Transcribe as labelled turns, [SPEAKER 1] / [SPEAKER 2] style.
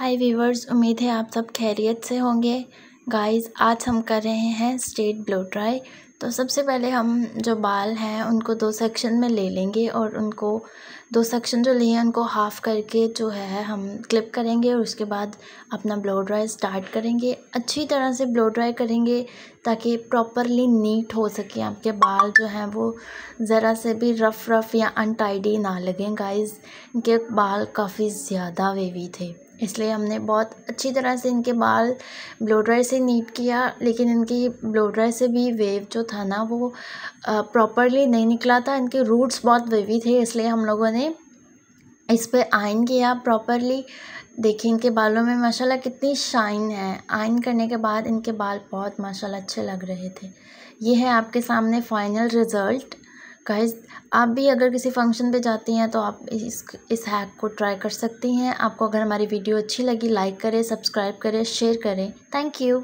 [SPEAKER 1] हाय viewers उम्मीद है आप सब खैरियत से होंगे गाइस आज हम कर रहे हैं स्ट्रेट ब्लो ड्राई तो सबसे पहले हम जो बाल हैं उनको दो सेक्शन में ले लेंगे और उनको दो सेक्शन जो लिए हैं उनको हाफ़ करके जो है हम क्लिप करेंगे और उसके बाद अपना ब्लो ड्राई स्टार्ट करेंगे अच्छी तरह से ब्लो ड्राई करेंगे ताकि प्रॉपरली नीट हो सके आपके बाल जो हैं वो ज़रा से भी रफ़ रफ़ या अनटाइडी ना लगें गाइज इनके बाल काफ़ी ज़्यादा वेवी थे इसलिए हमने बहुत अच्छी तरह से इनके बाल ब्लो ड्राई से नीट किया लेकिन इनकी ब्लो ड्राई से भी वेव जो था ना वो प्रॉपरली नहीं निकला था इनके रूट्स बहुत वेवी थे इसलिए हम लोगों ने इस पर आयन किया प्रॉपरली देखिए इनके बालों में माशाल्लाह कितनी शाइन है आयन करने के बाद इनके बाल बहुत माशाल्लाह अच्छे लग रहे थे ये है आपके सामने फ़ाइनल रिज़ल्ट गाइज़ आप भी अगर किसी फंक्शन पे जाती हैं तो आप इस इस हैक को ट्राई कर सकती हैं आपको अगर हमारी वीडियो अच्छी लगी लाइक करें सब्सक्राइब करें शेयर करें थैंक यू